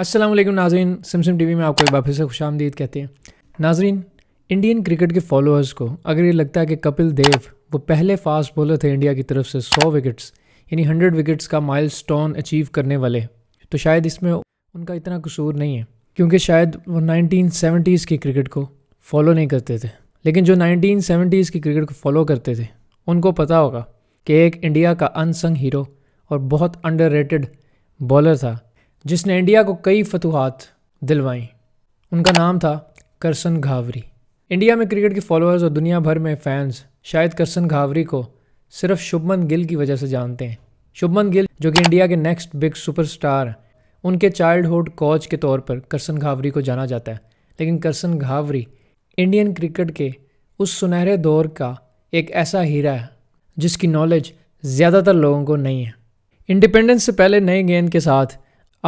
अस्सलाम वालेकुम नाजरीन सिमसिम टीवी में आपको एक बार फिर से खुश आमदीद कहते हैं नाजरीन इंडियन क्रिकेट के फॉलोअर्स को अगर ये लगता है कि कपिल देव वो पहले फास्ट बॉलर थे इंडिया की तरफ से सौ विकेट्स यानी हंड्रेड विकेट्स का माइलस्टोन अचीव करने वाले तो शायद इसमें उनका इतना कसूर नहीं है क्योंकि शायद वो नाइनटीन की क्रिकेट को फॉलो नहीं करते थे लेकिन जो नाइनटीन की क्रिकेट को फॉलो करते थे उनको पता होगा कि एक इंडिया का अनसंग हीरो और बहुत रेटेड बॉलर था जिसने इंडिया को कई फतूहत दिलवाई उनका नाम था करसन घावरी इंडिया में क्रिकेट के फॉलोअर्स और दुनिया भर में फैंस शायद करसन घावरी को सिर्फ शुभमन गिल की वजह से जानते हैं शुभमन गिल जो कि इंडिया के नेक्स्ट बिग सुपरस्टार उनके चाइल्डहुड कोच के तौर पर करसन घावरी को जाना जाता है लेकिन करसन घावरी इंडियन क्रिकेट के उस सुनहरे दौर का एक ऐसा हीरा है जिसकी नॉलेज ज़्यादातर लोगों को नहीं है इंडिपेंडेंस से पहले नए गेंद के साथ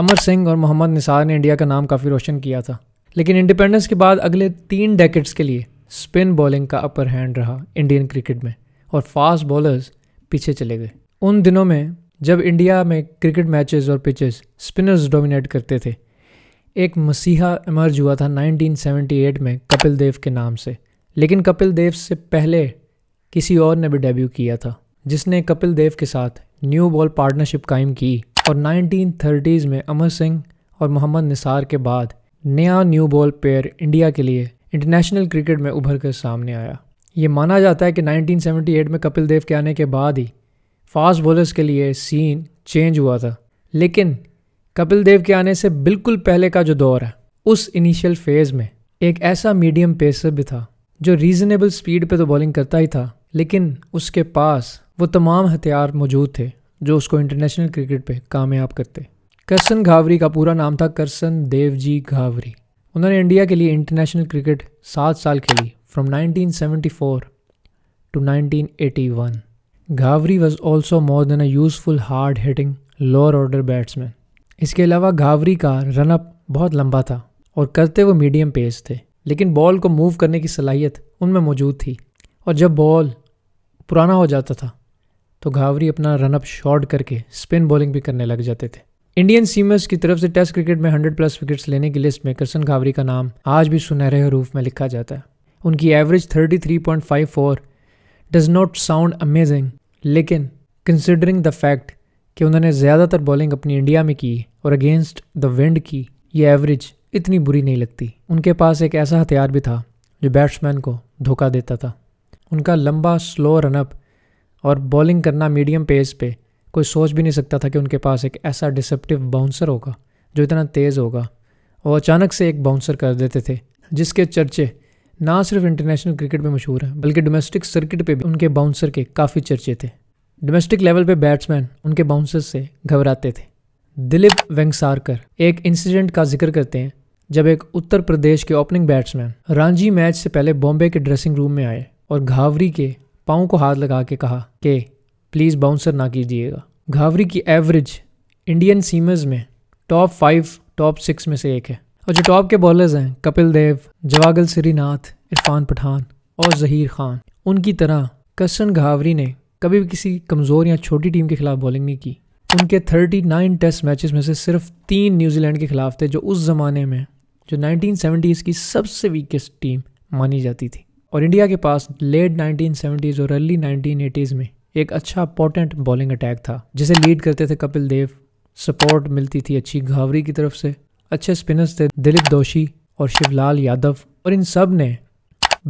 अमर सिंह और मोहम्मद निसार ने इंडिया का नाम काफ़ी रोशन किया था लेकिन इंडिपेंडेंस के बाद अगले तीन डेकेट्स के लिए स्पिन बॉलिंग का अपर हैंड रहा इंडियन क्रिकेट में और फास्ट बॉलर्स पीछे चले गए उन दिनों में जब इंडिया में क्रिकेट मैचेस और पिचेस स्पिनर्स डोमिनेट करते थे एक मसीहा इमर्ज हुआ था 1978 में कपिल देव के नाम से लेकिन कपिल देव से पहले किसी और ने भी डेब्यू किया था जिसने कपिल देव के साथ न्यू बॉल पार्टनरशिप कायम की और 1930s में अमर सिंह और मोहम्मद निसार के बाद नया न्यू बॉल पेयर इंडिया के लिए इंटरनेशनल क्रिकेट में उभर कर सामने आया ये माना जाता है कि 1978 में कपिल देव के आने के बाद ही फास्ट बॉलर्स के लिए सीन चेंज हुआ था लेकिन कपिल देव के आने से बिल्कुल पहले का जो दौर है उस इनिशियल फेज़ में एक ऐसा मीडियम पेसर भी था जो रीज़नेबल स्पीड पे तो बॉलिंग करता ही था लेकिन उसके पास वो तमाम हथियार मौजूद थे जो उसको इंटरनेशनल क्रिकेट पे कामयाब करते करसन घावरी का पूरा नाम था करसन देव जी घावरी उन्होंने इंडिया के लिए इंटरनेशनल क्रिकेट सात साल खेली from 1974 to 1981 Ghavri was also more than a useful hard hitting lower order batsman इसके अलावा घावरी का रनअप बहुत लंबा था और करते वो मीडियम पेस थे लेकिन बॉल को मूव करने की सलाहियत उनमें मौजूद थी और जब बॉल पुराना हो जाता था तो घावरी अपना रनअप शॉर्ट करके स्पिन बॉलिंग भी करने लग जाते थे इंडियन सीमर्स की तरफ से टेस्ट क्रिकेट में 100 प्लस विकेट्स लेने की लिस्ट में करसन घावरी का नाम आज भी सुनहरे रूप में लिखा जाता है उनकी average 33.54 does not sound amazing लेकिन कंसिडरिंग द फैक्ट कि उन्होंने ज़्यादातर बॉलिंग अपनी इंडिया में की और अगेंस्ट द विंड की ये एवरेज इतनी बुरी नहीं लगती उनके पास एक ऐसा हथियार भी था जो बैट्समैन को धोखा देता था उनका लंबा स्लो रनअप और बॉलिंग करना मीडियम पेस पे कोई सोच भी नहीं सकता था कि उनके पास एक ऐसा डिसेप्टिव बाउंसर होगा जो इतना तेज़ होगा और अचानक से एक बाउंसर कर देते थे जिसके चर्चे ना सिर्फ इंटरनेशनल क्रिकेट में मशहूर हैं बल्कि डोमेस्टिक सर्किट पे भी उनके बाउंसर के काफ़ी चर्चे थे डोमेस्टिक लेवल पे बैट्समैन उनके बाउंसर से घबराते थे दिलीप वेंगसारकर एक इंसिडेंट का जिक्र करते हैं जब एक उत्तर प्रदेश के ओपनिंग बैट्समैन रांझी मैच से पहले बॉम्बे के ड्रेसिंग रूम में आए और घावरी के पाँव को हाथ लगा के कहा कि प्लीज़ बाउंसर ना कीजिएगा घावरी की एवरेज इंडियन सीमर्स में टॉप फाइव टॉप सिक्स में से एक है और जो टॉप के बॉलर्स हैं कपिल देव जवागल श्रीनाथ इरफान पठान और जहीर खान उनकी तरह कसन घावरी ने कभी भी किसी कमज़ोर या छोटी टीम के खिलाफ बॉलिंग नहीं की उनके 39 टेस्ट मैचेस में से सिर्फ तीन न्यूजीलैंड के खिलाफ थे जो उस ज़माने में जो 1970s की सबसे वीकेस्ट टीम मानी जाती थी और इंडिया के पास लेट 1970s और अर्ली 1980s में एक अच्छा पोटेंट बॉलिंग अटैक था जिसे लीड करते थे कपिल देव सपोर्ट मिलती थी अच्छी घावरी की तरफ से अच्छे स्पिनर्स थे दिलीप दोषी और शिवलाल यादव और इन सब ने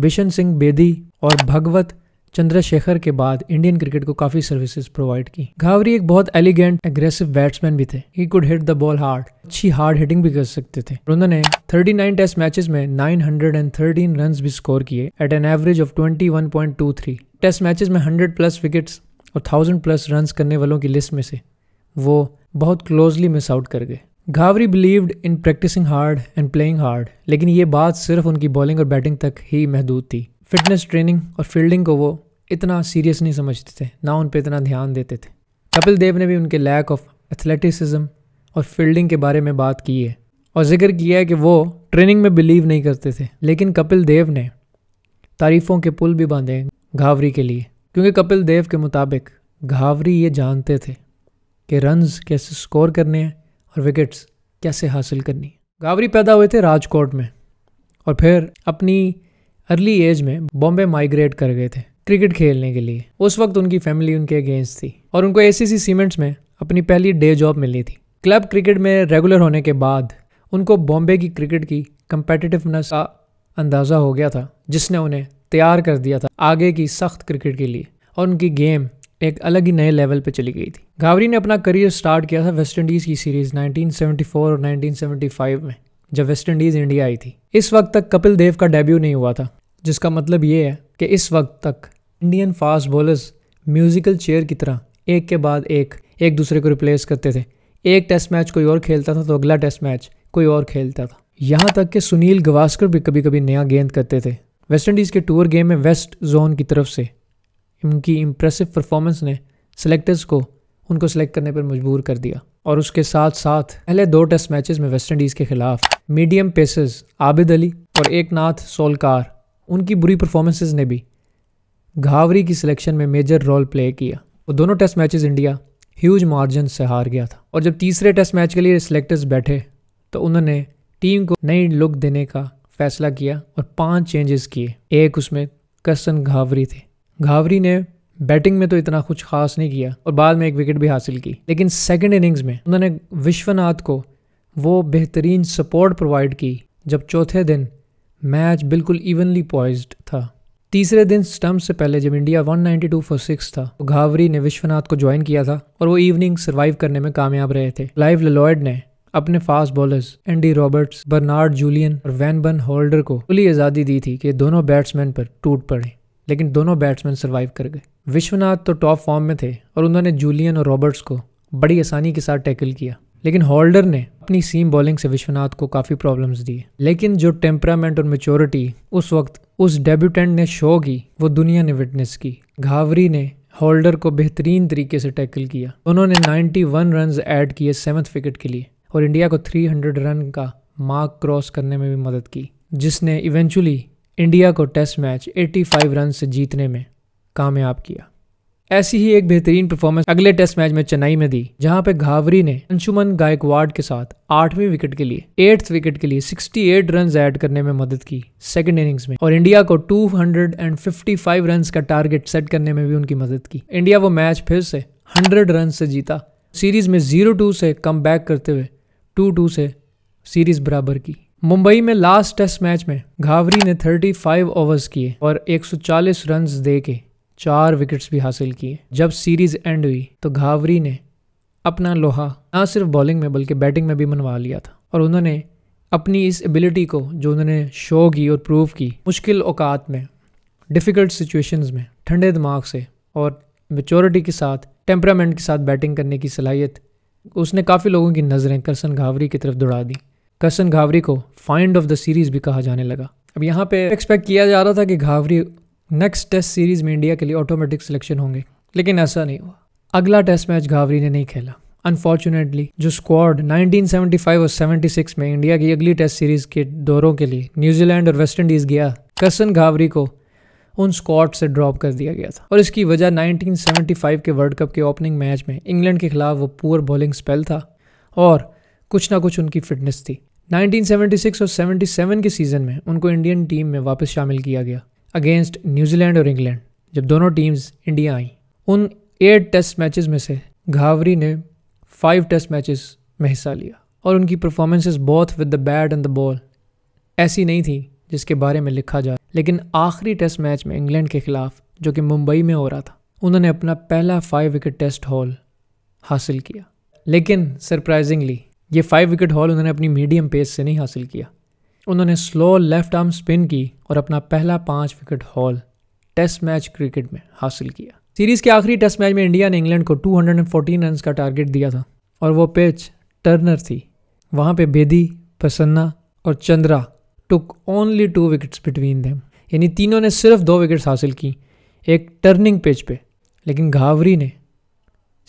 बिशन सिंह बेदी और भगवत चंद्रशेखर के बाद इंडियन क्रिकेट को काफी सर्विसेज प्रोवाइड की घावरी एक बहुत एलिगेंट एग्रेसिव बैट्समैन भी थे he could hit the ball hard अच्छी हार्ड हिटिंग भी कर सकते थे उन्होंने 39 टेस्ट मैचेस में 913 रन भी स्कोर किए at an average of 21.23 test matches में 100 प्लस विकेट्स और 1000 प्लस रन करने वालों की लिस्ट में से वो बहुत क्लोजली मिस आउट कर गए Ghavri believed in practising hard and playing hard लेकिन ये बात सिर्फ उनकी बॉलिंग और बैटिंग तक ही महदूद थी फिटनेस ट्रेनिंग और फील्डिंग को वो इतना सीरियस नहीं समझते थे ना उन पर इतना ध्यान देते थे कपिल देव ने भी उनके लैक ऑफ एथलेटिसिज्म और फील्डिंग के बारे में बात की है और जिक्र किया है कि वो ट्रेनिंग में बिलीव नहीं करते थे लेकिन कपिल देव ने तारीफ़ों के पुल भी बांधे घावरी के लिए क्योंकि कपिल देव के मुताबिक घावरी ये जानते थे कि रन्स कैसे स्कोर करने हैं और विकेट्स कैसे हासिल करनी घावरी पैदा हुए थे राजकोट में और फिर अपनी अर्ली एज में बॉम्बे माइग्रेट कर गए थे क्रिकेट खेलने के लिए उस वक्त उनकी फैमिली उनके अगेंस्ट थी और उनको एसीसी सीमेंट्स में अपनी पहली डे जॉब मिली थी क्लब क्रिकेट में रेगुलर होने के बाद उनको बॉम्बे की क्रिकेट की कंपेटिटिवनेस का अंदाज़ा हो गया था जिसने उन्हें तैयार कर दिया था आगे की सख्त क्रिकेट के लिए और उनकी गेम एक अलग ही नए लेवल पर चली गई थी घावरी ने अपना करियर स्टार्ट किया था वेस्ट इंडीज़ की सीरीज़ 1974 और 1975 में जब वेस्ट इंडीज़ इंडिया आई थी इस वक्त तक कपिल देव का डेब्यू नहीं हुआ था जिसका मतलब ये है कि इस वक्त तक Indian fast bowlers musical chair की तरह एक के बाद एक एक दूसरे को रिप्लेस करते थे एक टेस्ट मैच कोई और खेलता था तो अगला टेस्ट मैच कोई और खेलता था यहाँ तक कि सुनील गवास्कर भी कभी कभी नया गेंद करते थे वेस्ट इंडीज़ के टूर गेम में वेस्ट जोन की तरफ से उनकी इम्प्रेसिव परफॉर्मेंस ने सेलेक्टर्स को उनको सेलेक्ट करने पर मजबूर कर दिया और उसके साथ साथ पहले दो टेस्ट मैचेस में वेस्ट इंडीज़ के खिलाफ मीडियम पेसर्स आबिद अली और एक नाथ सोलकार उनकी बुरी परफॉर्मेंसेज ने भी घावरी की सिलेक्शन में मेजर रोल प्ले किया और दोनों test matches India huge margin से हार गया था और जब तीसरे टेस्ट मैच के लिए सिलेक्टर्स बैठे तो उन्होंने टीम को नई लुक देने का फैसला किया और पांच चेंजेस किए एक उसमें कसन घावरी थे घावरी ने बैटिंग में तो इतना कुछ खास नहीं किया और बाद में एक विकेट भी हासिल की लेकिन सेकेंड इनिंग्स में उन्होंने विश्वनाथ को वो बेहतरीन सपोर्ट प्रोवाइड की जब चौथे दिन मैच बिल्कुल इवनली पॉइज्ड था तीसरे दिन स्टम्प से पहले जब इंडिया 192 फॉर सिक्स था तो घावरी ने विश्वनाथ को ज्वाइन किया था और वो इवनिंग सर्वाइव करने में कामयाब रहे थे लाइव ललॉयड ने अपने fast bowlers Andy Roberts Bernard Julien और वैन बन होल्डर को खुली आज़ादी दी थी कि दोनों बैट्समैन पर टूट पड़े लेकिन दोनों बैट्समैन सर्वाइव कर गए विश्वनाथ तो टॉप फॉर्म में थे और उन्होंने जूलियन और रॉबर्ट्स को बड़ी आसानी के साथ टैकल किया लेकिन होल्डर ने अपनी सीम बॉलिंग से विश्वनाथ को काफ़ी प्रॉब्लम्स दी लेकिन जो टेम्परामेंट और मेचोरिटी उस वक्त उस डेब्यूटेंट ने शो की वो दुनिया ने विटनेस की घावरी ने होल्डर को बेहतरीन तरीके से टैकल किया उन्होंने 91 रन ऐड किए सेवन्थ विकेट के लिए और इंडिया को 300 रन का मार्क क्रॉस करने में भी मदद की जिसने इवेंचुअली इंडिया को टेस्ट मैच 85 रन से जीतने में कामयाब किया ऐसी ही एक बेहतरीन परफॉर्मेंस अगले टेस्ट मैच में चेन्नई में दी जहां पे घावरी ने अंशुमन गायकवाड़ के साथ आठवीं विकेट के लिए एट्थ विकेट के लिए 68 रन ऐड करने में मदद की सेकंड इनिंग्स में और इंडिया को 255 रन का टारगेट सेट करने में भी उनकी मदद की इंडिया वो मैच फिर से हंड्रेड रन से जीता सीरीज में जीरो टू से कम बैक करते हुए टू टू से सीरीज बराबर की मुंबई में लास्ट टेस्ट मैच में घावरी ने 35 ओवर्स किए और 140 रन दे के चार विकेट्स भी हासिल किए जब सीरीज एंड हुई तो घावरी ने अपना लोहा ना सिर्फ बॉलिंग में बल्कि बैटिंग में भी मनवा लिया था और उन्होंने अपनी इस एबिलिटी को जो उन्होंने शो की और प्रूव की मुश्किल औकात में डिफ़िकल्ट सिचुएशंस में ठंडे दिमाग से और मेचोरिटी के साथ टेम्परामेंट के साथ बैटिंग करने की सलाहियत उसने काफ़ी लोगों की नज़रें करसन घावरी की तरफ दौड़ा दी करसन घावरी को फाइंड ऑफ द सीरीज़ भी कहा जाने लगा अब यहाँ पे एक्सपेक्ट किया जा रहा था कि घावरी नेक्स्ट टेस्ट सीरीज में इंडिया के लिए ऑटोमेटिक सिलेक्शन होंगे लेकिन ऐसा नहीं हुआ अगला टेस्ट मैच घावरी ने नहीं खेला अनफॉर्चुनेटली जो स्क्वाड 1975 और 76 में इंडिया की अगली टेस्ट सीरीज के दौरों के लिए न्यूजीलैंड और वेस्ट इंडीज गया कसन घावरी को उन स्क्वाड से ड्रॉप कर दिया गया था और इसकी वजह 1975 के वर्ल्ड कप के ओपनिंग मैच में इंग्लैंड के खिलाफ वो पुअर बॉलिंग स्पेल था और कुछ ना कुछ उनकी फिटनेस थी 1976 और 77 के सीज़न में उनको इंडियन टीम में वापस शामिल किया गया अगेंस्ट न्यूजीलैंड और इंग्लैंड जब दोनों टीम्स इंडिया आई उन एट टेस्ट मैचेस में से घावरी ने फाइव टेस्ट मैचेस में हिस्सा लिया और उनकी performances both with the bat and the ball ऐसी नहीं थी जिसके बारे में लिखा जाए लेकिन आखिरी टेस्ट मैच में इंग्लैंड के खिलाफ जो कि मुंबई में हो रहा था उन्होंने अपना पहला फाइव विकेट टेस्ट हॉल हासिल किया लेकिन सरप्राइजिंगली ये फाइव विकेट हॉल उन्होंने अपनी मीडियम पेस से नहीं हासिल किया उन्होंने स्लो लेफ्ट आर्म स्पिन की और अपना पहला पाँच wicket haul test match cricket में हासिल किया सीरीज़ के आखिरी टेस्ट मैच में इंडिया ने इंग्लैंड को 214 रन का टारगेट दिया था और वो पिच टर्नर थी वहाँ पे बेदी प्रसन्ना और Chandra took only two wickets between them यानी तीनों ने सिर्फ दो विकेट्स हासिल की एक टर्निंग पिच पे लेकिन घावरी ने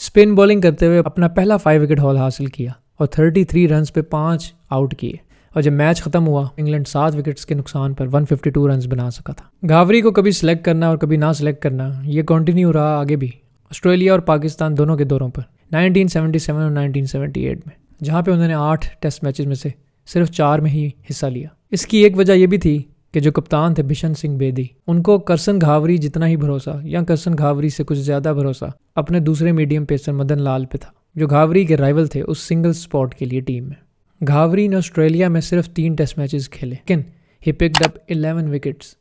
स्पिन बॉलिंग करते हुए अपना पहला फाइव विकेट हॉल हासिल किया और 33 थ्री रन पे पाँच आउट किए और जब मैच खत्म हुआ इंग्लैंड सात विकेट्स के नुकसान पर 152 रन बना सका था घावरी को कभी सिलेक्ट करना और कभी ना सेलेक्ट करना ये कंटिन्यू रहा आगे भी ऑस्ट्रेलिया और पाकिस्तान दोनों के दौरों पर 1977 और 1978 में जहाँ पे उन्होंने आठ टेस्ट मैचेस में से सिर्फ चार में ही हिस्सा लिया इसकी एक वजह यह भी थी कि जो कप्तान थे बिशन सिंह बेदी उनको करसन घावरी जितना ही भरोसा या करसन घावरी से कुछ ज़्यादा भरोसा अपने दूसरे मीडियम पेसर मदन लाल पे था जो घावरी के राइवल थे उस सिंगल स्पॉट के लिए टीम में घावरी ने ऑस्ट्रेलिया में सिर्फ तीन टेस्ट मैचेस खेले लेकिन he picked up 11 wickets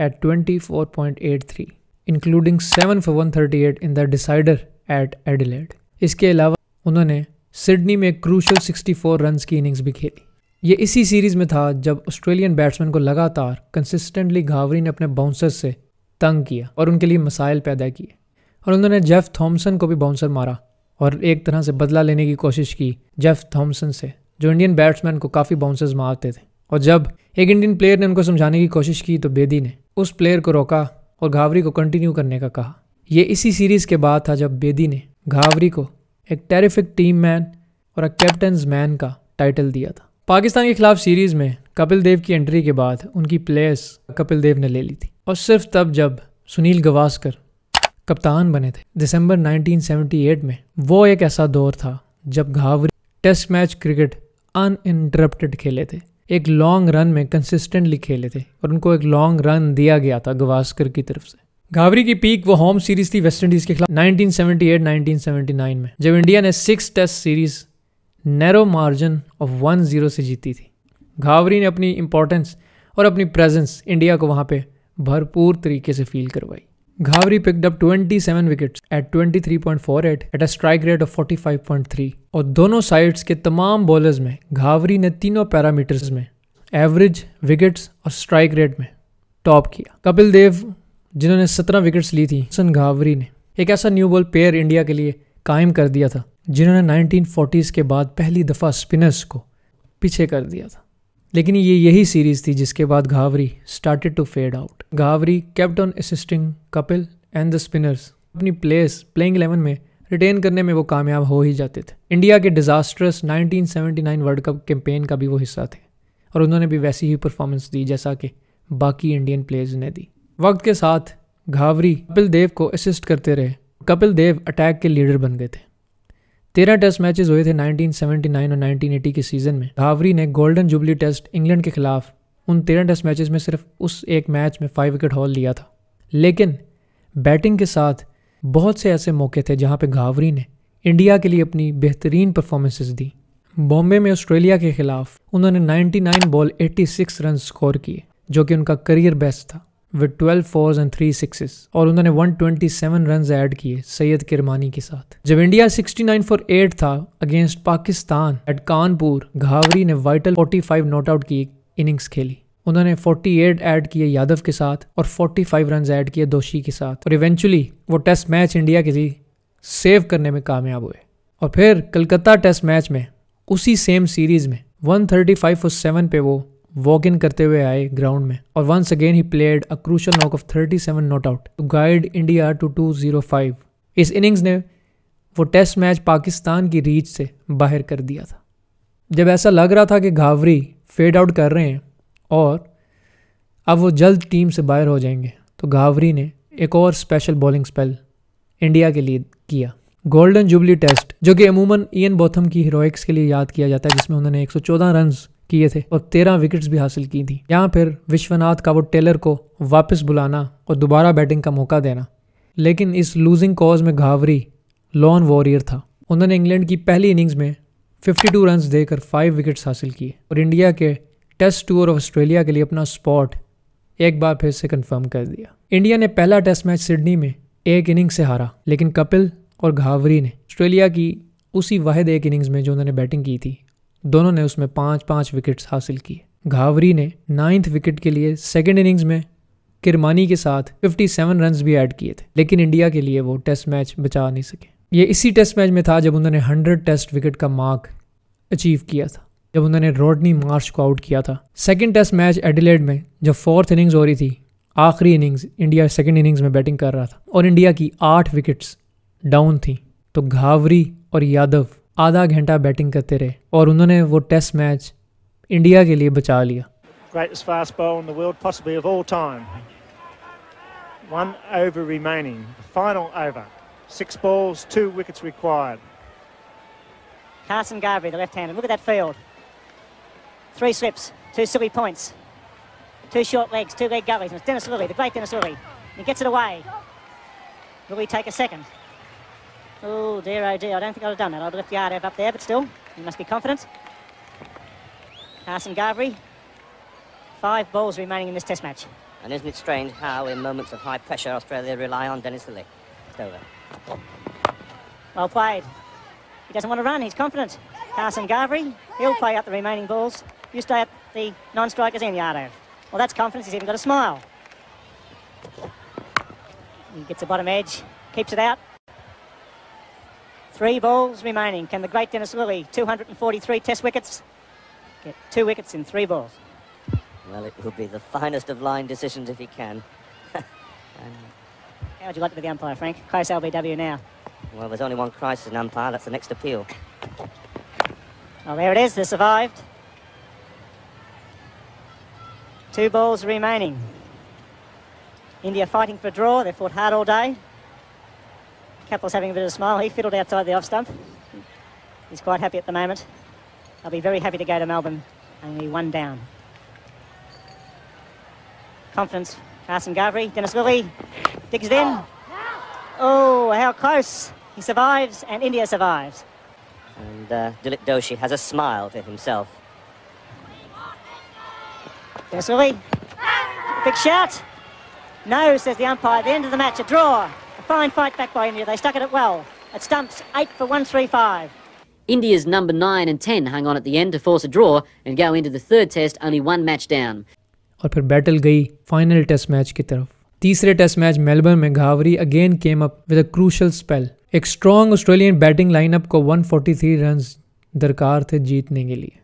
at 24.83 including 7 for 138 in the decider at Adelaide इसके अलावा उन्होंने सिडनी में क्रूशल 64 रन्स की इनिंग्स भी खेली ये इसी सीरीज में था जब ऑस्ट्रेलियन बैट्समैन को लगातार कंसिस्टेंटली घावरी ने अपने बाउंसर से तंग किया और उनके लिए मसाइल पैदा किए और उन्होंने जेफ थॉमसन को भी बाउंसर मारा और एक तरह से बदला लेने की कोशिश की जेफ थॉमसन से जो इंडियन बैट्समैन को काफ़ी बाउंसेस मारते थे और जब एक इंडियन प्लेयर ने उनको समझाने की कोशिश की तो बेदी ने उस प्लेयर को रोका और घावरी को कंटिन्यू करने का कहा यह इसी सीरीज़ के बाद था जब बेदी ने घावरी को एक टेरिफिक टीम मैन और एक कैप्टनस मैन का टाइटल दिया था पाकिस्तान के खिलाफ सीरीज़ में कपिल देव की एंट्री के बाद उनकी प्लेयर्स कपिल देव ने ले ली थी और सिर्फ तब जब सुनील गवास्कर कप्तान बने थे दिसंबर 1978 में वो एक ऐसा दौर था जब Ghavri test match cricket uninterrupted खेले थे एक लॉन्ग रन में कंसिस्टेंटली खेले थे और उनको एक लॉन्ग रन दिया गया था गवास्कर की तरफ से घावरी की पीक वो होम सीरीज थी वेस्ट इंडीज़ के खिलाफ 1978 1979 में जब इंडिया ने six test series narrow margin of one zero से जीती थी घावरी ने अपनी इंपॉर्टेंस और अपनी प्रेजेंस इंडिया को वहाँ पे भरपूर तरीके से फील करवाई Ghavri picked up 27 wickets at 23.48 at a strike rate of 45.3 और दोनों साइड्स के तमाम बॉलर्स में घावरी ने तीनों पैरामीटर्स में एवरेज विकेट्स और स्ट्राइक रेट में टॉप किया कपिल देव जिन्होंने 17 विकेट्स ली थी सन घावरी ने एक ऐसा न्यू बॉल पेयर इंडिया के लिए कायम कर दिया था जिन्होंने 1940s के बाद पहली दफ़ा स्पिनर्स को पीछे कर दिया था लेकिन ये यही सीरीज़ थी जिसके बाद Ghavri started to fade out Ghavri captain on assisting Kapil and the spinners अपनी प्लेस प्लेइंग इलेवन में रिटेन करने में वो कामयाब हो ही जाते थे इंडिया के डिजास्ट्रस 1979 वर्ल्ड कप कैंपेन का भी वो हिस्सा थे और उन्होंने भी वैसी ही परफॉर्मेंस दी जैसा कि बाकी इंडियन प्लेयर्स ने दी वक्त के साथ घावरी कपिल देव को असिस्ट करते रहे कपिल देव अटैक के लीडर बन गए थे तेरह टेस्ट मैचेस हुए थे 1979 और 1980 के सीजन में भावरी ने गोल्डन जुबली टेस्ट इंग्लैंड के खिलाफ उन तेरह टेस्ट मैचेस में सिर्फ उस एक मैच में फाइव विकेट हॉल लिया था लेकिन बैटिंग के साथ बहुत से ऐसे मौके थे जहां पे घावरी ने इंडिया के लिए अपनी बेहतरीन परफॉर्मेंसेस दी बॉम्बे में ऑस्ट्रेलिया के खिलाफ उन्होंने 99 बॉल 86 रन स्कोर किए जो कि उनका करियर बेस्ट था with 12 fours and three sixes और उन्होंने 127 ट्वेंटी सेवन रन ऐड किए सैयद किरमानी के साथ जब इंडिया 69 फॉर 8 था अगेंस्ट पाकिस्तान एट कानपुर घावरी ने वाइटल 45 फाइव नॉट आउट की इनिंग्स खेली उन्होंने 48 ऐड किए यादव के साथ और 45 फाइव रन ऐड किए दोषी के साथ और इवेंचुअली वो टेस्ट मैच इंडिया के लिए सेव करने में कामयाब हुए और फिर कलकत्ता टेस्ट मैच में उसी सेम सीरीज में 135 फॉर सेवन पे वो वॉक इन करते हुए आए ग्राउंड में और once again he played a crucial knock of 37 not out to guide India to 205 इस इनिंग्स ने वो टेस्ट मैच पाकिस्तान की रीच से बाहर कर दिया था जब ऐसा लग रहा था कि घावरी फेड आउट कर रहे हैं और अब वो जल्द टीम से बाहर हो जाएंगे तो घावरी ने एक और स्पेशल बॉलिंग स्पेल इंडिया के लिए किया गोल्डन जुबली टेस्ट जो कि अमूमन इन बोथम की हीरोइक्स के लिए याद किया जाता है जिसमें उन्होंने 114 रन्स किए थे और तेरह विकेट्स भी हासिल की थी यहाँ फिर विश्वनाथ का वो टेलर को वापस बुलाना और दोबारा बैटिंग का मौका देना लेकिन इस लूजिंग कॉज में घावरी लॉन वॉरियर था उन्होंने इंग्लैंड की पहली इनिंग्स में 52 रन्स देकर फाइव विकेट्स हासिल किए और इंडिया के टेस्ट टूर ऑफ ऑस्ट्रेलिया के लिए अपना स्पॉट एक बार फिर से कंफर्म कर दिया इंडिया ने पहला टेस्ट मैच सिडनी में एक इनिंग से हारा लेकिन कपिल और घावरी ने ऑस्ट्रेलिया की उसी वाहिद एक इनिंग्स में जो उन्होंने बैटिंग की थी दोनों ने उसमें पाँच पाँच विकेट्स हासिल किए घावरी ने नाइन्थ विकेट के लिए सेकेंड इनिंग्स में किरमानी के साथ 57 रन भी ऐड किए थे लेकिन इंडिया के लिए वो टेस्ट मैच बचा नहीं सके ये इसी टेस्ट मैच में था जब उन्होंने 100 टेस्ट विकेट का मार्क अचीव किया था जब उन्होंने रॉडनी मार्च को आउट किया था सेकेंड टेस्ट मैच एडिलेड में जब फोर्थ इनिंग्स हो रही थी आखिरी इनिंग्स इंडिया सेकेंड इनिंग्स में बैटिंग कर रहा था और इंडिया की आठ विकेट्स डाउन थी तो घावरी और यादव आधा घंटा बैटिंग करते रहे और उन्होंने वो टेस्ट मैच इंडिया के लिए बचा लिया Greatest fast bowler in the world, possibly of all time. One over remaining, final over. Six balls, two wickets required. Carson Garvey, the left-hander. Look at that field. Three slips, two silly points, two short legs, two leg gullies. And it's Dennis Lilly, the great Dennis Lilly. He gets it away. Will he take a second? Oh dear, oh dear, I don't think I'd have done that. I'd have left Yardev up there, but still, he must be confident. Carson Garvey, five balls remaining in this test match. And isn't it strange how, in moments of high pressure, Australia rely on Dennis Lilly? It's over. Well played. He doesn't want to run, he's confident. Carson Garvey, he'll play up the remaining balls. You stay at the non-strikers in, Yardev. Well, that's confidence, he's even got a smile. He gets the bottom edge, keeps it out. Three balls remaining. Can the great Dennis Lilly, 243 test wickets, get two wickets in three balls? Well, it will be the finest of line decisions if he can. um, How would you like to be the umpire, Frank? Close LBW now. Well, there's only one crisis in umpire. That's the next appeal. Well, there it is. They survived. Two balls remaining. India fighting for a draw. They've fought hard all day. Cappell's having a bit of a smile. He fiddled outside the off stump. He's quite happy at the moment. i will be very happy to go to Melbourne. Only one down. Confidence. Carson Garvey, Dennis Lilly, digs it in. Oh, how close. He survives and India survives. And uh, Dilip Doshi has a smile to himself. Dennis Lilly, big shout. No, says the umpire. the end of the match, a draw fine fight back by India. They stuck at it well. At stumps eight for one three five. India's number nine and ten hung on at the end to force a draw and go into the third test only one match down. और फिर battle गई final test match की तरफ तीसरे test match Melbourne में Ghavri again came up with a crucial spell एक strong Australian batting lineup को 143 runs दरकार थे जीतने के लिए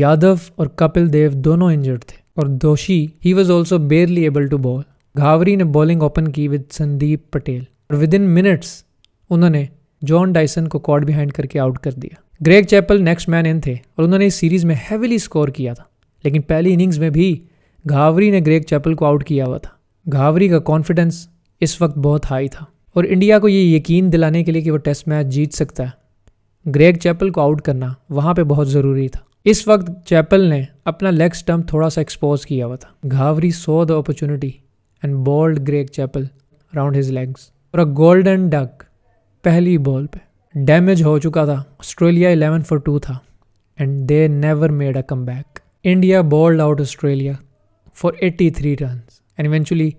यादव और कपिल देव दोनों इंजर्ड थे और Doshi he was also barely able to bowl Ghavri ने बॉलिंग ओपन की विद संदीप पटेल और विद इन मिनट्स उन्होंने जॉन डाइसन को कॉर्ड बिहाइंड करके आउट कर दिया Greg Chappell next man in थे और उन्होंने इस सीरीज में हैविली स्कोर किया था लेकिन पहली इनिंग्स में भी घावरी ने ग्रेग चैपल को आउट किया हुआ था घावरी का कॉन्फिडेंस इस वक्त बहुत हाई था और इंडिया को ये यकीन दिलाने के लिए कि वो टेस्ट मैच जीत सकता है ग्रेग चैपल को आउट करना वहाँ पे बहुत ज़रूरी था इस वक्त चैपल ने अपना लेग स्टम्प थोड़ा सा एक्सपोज किया हुआ था Ghavri saw the opportunity and bowled Greg Chappell round his legs और अ गोल्डन डक पहली बॉल पे डैमेज हो चुका था ऑस्ट्रेलिया इलेवन फॉर टू था and they never made a comeback India bowled out Australia for eighty three run and eventually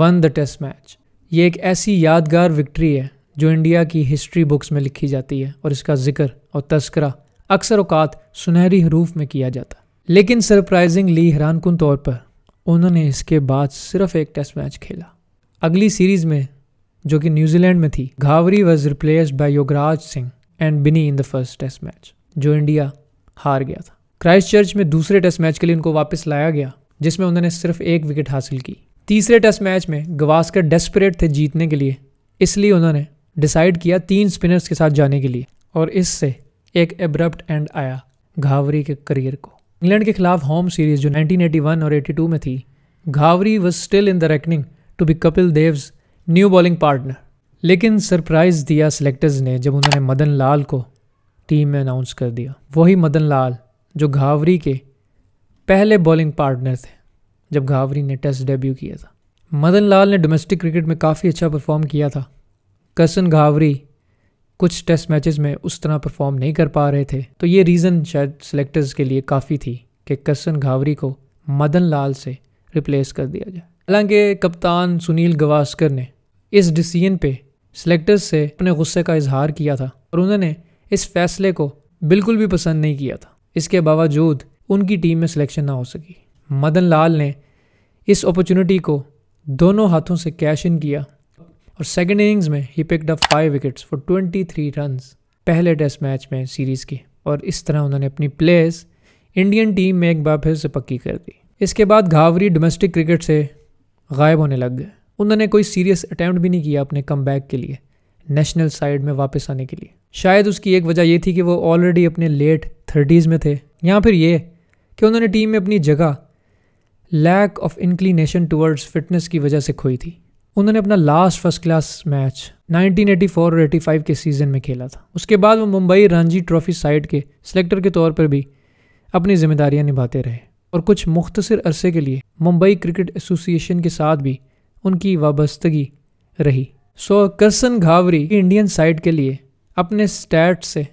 won the test match ये एक ऐसी यादगार विक्ट्री है जो इंडिया की हिस्ट्री बुक्स में लिखी जाती है और इसका जिक्र और तस्करा अक्सर अवकात सुनहरी हरूफ में किया जाता लेकिन सरप्राइजिंगली हैरानकुन तौर पर उन्होंने इसके बाद सिर्फ एक टेस्ट मैच खेला अगली सीरीज़ में जो कि न्यूजीलैंड में थी Ghavri was replaced by Yograj Singh and Binny in the first test match जो इंडिया हार गया था क्राइस्ट चर्च में दूसरे टेस्ट मैच के लिए उनको वापस लाया गया जिसमें उन्होंने सिर्फ एक विकेट हासिल की तीसरे टेस्ट मैच में गवास्कर डेस्परेट थे जीतने के लिए इसलिए उन्होंने डिसाइड किया तीन स्पिनर्स के साथ जाने के लिए और इससे एक एब्रप्ट एंड आया घावरी के करियर को इंग्लैंड के खिलाफ होम सीरीज जो 1981 और 82 में थी Ghavri was still in the reckoning to be Kapil Dev's new bowling partner लेकिन सरप्राइज़ दिया सेलेक्टर्स ने जब उन्होंने मदन लाल को टीम में अनाउंस कर दिया वही मदन लाल जो घावरी के पहले बॉलिंग पार्टनर थे जब घावरी ने टेस्ट डेब्यू किया था मदन लाल ने डोमेस्टिक क्रिकेट में काफ़ी अच्छा परफॉर्म किया था कसन घावरी कुछ टेस्ट मैचेस में उस तरह परफॉर्म नहीं कर पा रहे थे तो ये रीज़न शायद सेलेक्टर्स के लिए काफ़ी थी कि कसन घावरी को मदन लाल से रिप्लेस कर दिया जाए हालांकि कप्तान सुनील गवास्कर ने इस डिसीजन पे सेलेक्टर्स से अपने गुस्से का इजहार किया था और उन्होंने इस फैसले को बिल्कुल भी पसंद नहीं किया था इसके बावजूद उनकी टीम में सिलेक्शन ना हो सकी मदन लाल ने इस अपॉर्चुनिटी को दोनों हाथों से कैश इन किया और सेकेंड इनिंग्स में he picked up five wickets for twenty three run पहले टेस्ट मैच में सीरीज़ की और इस तरह उन्होंने अपनी प्लेस इंडियन टीम में एक बार फिर से पक्की कर दी इसके बाद घावरी डोमेस्टिक क्रिकेट से गायब होने लग गए उन्होंने कोई सीरियस अटैम्प्ट भी नहीं किया अपने कम के लिए नेशनल साइड में वापस आने के लिए शायद उसकी एक वजह ये थी कि वो ऑलरेडी अपने लेट थर्टीज़ में थे या फिर ये कि उन्होंने टीम में अपनी जगह lack of inclination towards fitness की वजह से खोई थी उन्होंने अपना लास्ट फर्स्ट क्लास मैच 1984 और 85 के सीज़न में खेला था उसके बाद वो मुंबई रणजी ट्रॉफी साइड के सेलेक्टर के तौर पर भी अपनी जिम्मेदारियां निभाते रहे और कुछ मुख्तर अरसे के लिए मुंबई क्रिकेट एसोसिएशन के साथ भी उनकी वाबस्तगी रही सो करसन घावरी इंडियन साइड के लिए अपने स्टैट से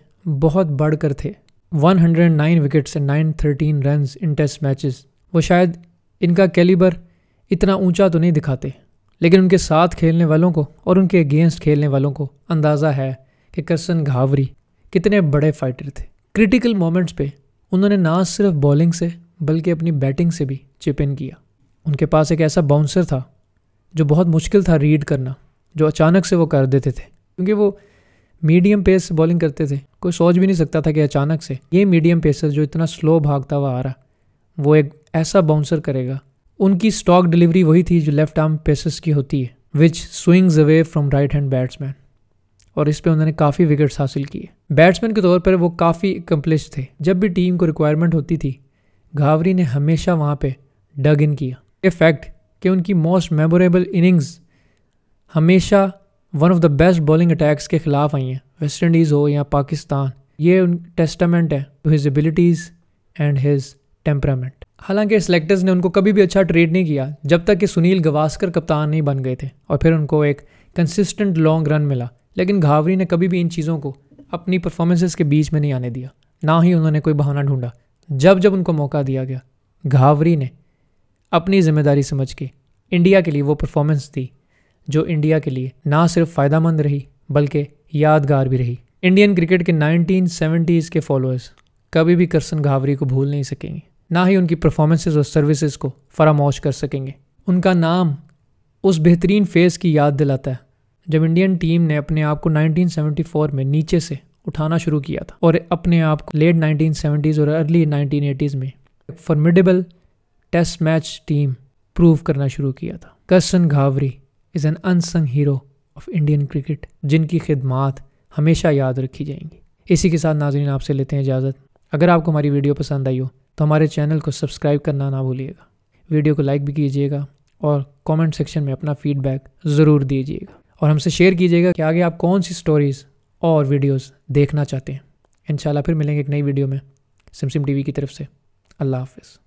बहुत बढ़कर थे 109 wickets and 913 runs in test matches वो शायद इनका कैलिबर इतना ऊंचा तो नहीं दिखाते लेकिन उनके साथ खेलने वालों को और उनके अगेंस्ट खेलने वालों को अंदाज़ा है कि करसन घावरी कितने बड़े फाइटर थे क्रिटिकल मोमेंट्स पे उन्होंने ना सिर्फ बॉलिंग से बल्कि अपनी बैटिंग से भी चिप इन किया उनके पास एक ऐसा बाउंसर था जो बहुत मुश्किल था रीड करना जो अचानक से वो कर देते थे क्योंकि वो मीडियम पेस से बॉलिंग करते थे कोई सोच भी नहीं सकता था कि अचानक से ये मीडियम पेसर जो इतना स्लो भागता हुआ आ रहा वो एक ऐसा बाउंसर करेगा उनकी स्टॉक डिलीवरी वही थी जो लेफ्ट आर्म पेसर्स की होती है which swings away from right hand batsman और इस पर उन्होंने काफ़ी विकेट्स हासिल किए बैट्समैन के तौर पर वो काफ़ी कम्पलिश थे जब भी टीम को रिक्वायरमेंट होती थी घावरी ने हमेशा वहाँ पर डग इन किया ये कि उनकी मोस्ट मेमोरेबल इनिंग्स हमेशा one of the best bowling attacks के खिलाफ आई हैं वेस्ट इंडीज़ हो या पाकिस्तान ये उन टेस्टामेंट है to his abilities and his temperament हालांकि सेलेक्टर्स ने उनको कभी भी अच्छा ट्रेड नहीं किया जब तक कि सुनील गवास्कर कप्तान नहीं बन गए थे और फिर उनको एक कंसिस्टेंट लॉन्ग रन मिला लेकिन घावरी ने कभी भी इन चीज़ों को अपनी परफॉर्मेंसेस के बीच में नहीं आने दिया ना ही उन्होंने कोई बहाना ढूंढा जब जब उनको मौका दिया गया घावरी ने अपनी जिम्मेदारी समझ के इंडिया के लिए वो परफॉर्मेंस दी जो इंडिया के लिए ना सिर्फ फ़ायदा मंद रही बल्कि यादगार भी रही इंडियन क्रिकेट के 1970s के फॉलोअर्स कभी भी करसन घावरी को भूल नहीं सकेंगे ना ही उनकी परफॉर्मेंसेज और सर्विसेज को फरामोश कर सकेंगे उनका नाम उस बेहतरीन फेज़ की याद दिलाता है जब इंडियन टीम ने अपने आप को 1974 में नीचे से उठाना शुरू किया था और अपने आप को लेट 1970s और अर्ली 1980s में formidable test match team prove करना शुरू किया था Karsan Ghavri is an unsung hero of Indian cricket जिनकी खिदमात हमेशा याद रखी जाएंगी इसी के साथ नाजरीन आपसे लेते हैं इजाज़त अगर आपको हमारी वीडियो पसंद आई हो तो हमारे चैनल को सब्सक्राइब करना ना भूलिएगा वीडियो को लाइक भी कीजिएगा और कमेंट सेक्शन में अपना फीडबैक ज़रूर दीजिएगा और हमसे शेयर कीजिएगा कि आगे आप कौन सी स्टोरीज़ और वीडियोस देखना चाहते हैं इंशाल्लाह फिर मिलेंगे एक नई वीडियो में सिमसिम टीवी की तरफ से अल्लाह हाफिज़